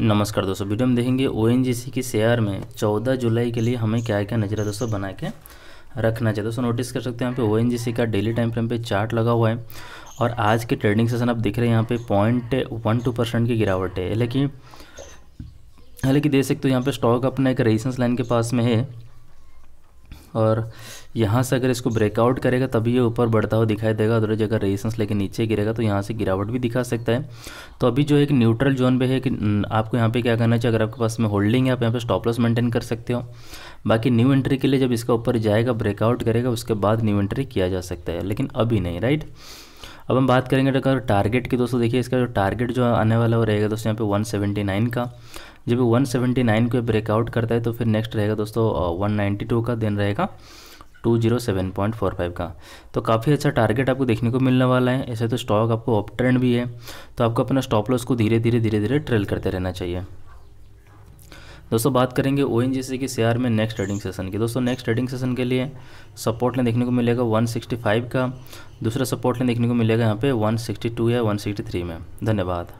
नमस्कार दोस्तों वीडियो में देखेंगे ओ की शेयर में 14 जुलाई के लिए हमें क्या क्या नजर दोस्तों बना के रखना चाहिए दोस्तों नोटिस कर सकते हैं यहाँ पे ओ का डेली टाइम फ्रेम पे चार्ट लगा हुआ है और आज के ट्रेडिंग सेशन आप देख रहे हैं यहाँ पे पॉइंट वन टू परसेंट की गिरावट है लेकिन हालांकि देख सकते हो यहाँ पे स्टॉक अपना एक रेजिस्टेंस लाइन के पास में है और यहाँ से अगर इसको ब्रेकआउट करेगा तभी ये ऊपर बढ़ता हुआ दिखाई देगा अदरवाइज अगर रेजिस्टेंस लेके नीचे गिरेगा तो यहाँ से गिरावट भी दिखा सकता है तो अभी जो एक न्यूट्रल जोन पे है कि आपको यहाँ पे क्या करना चाहिए अगर आपके पास में होल्डिंग है आप यहाँ पे स्टॉप लॉस मेंटेन कर सकते हो बाकी न्यू एंट्री के लिए जब इसका ऊपर जाएगा ब्रेकआउट करेगा उसके बाद न्यू एंट्री किया जा सकता है लेकिन अभी नहीं राइट अब हम बात करेंगे अगर टारगेट की दोस्तों देखिए इसका जो टारगेट जो आने वाला वो रहेगा दोस्तों यहाँ पे 179 का जब 179 को ब्रेकआउट करता है तो फिर नेक्स्ट रहेगा दोस्तों वन का दिन रहेगा 207.45 का तो काफ़ी अच्छा टारगेट आपको देखने को मिलने वाला है ऐसे तो स्टॉक आपको अप ट्रेंड भी है तो आपको अपना स्टॉप लॉस को धीरे धीरे धीरे धीरे ट्रेल करते रहना चाहिए दोस्तों बात करेंगे ओ एन के सी में नेक्स्ट ट्रेडिंग सेशन की दोस्तों नेक्स्ट ट्रेडिंग सेशन के लिए सपोर्ट लें देखने को मिलेगा 165 का दूसरा सपोर्ट लें देखने को मिलेगा यहाँ पे 162 या 163 में धन्यवाद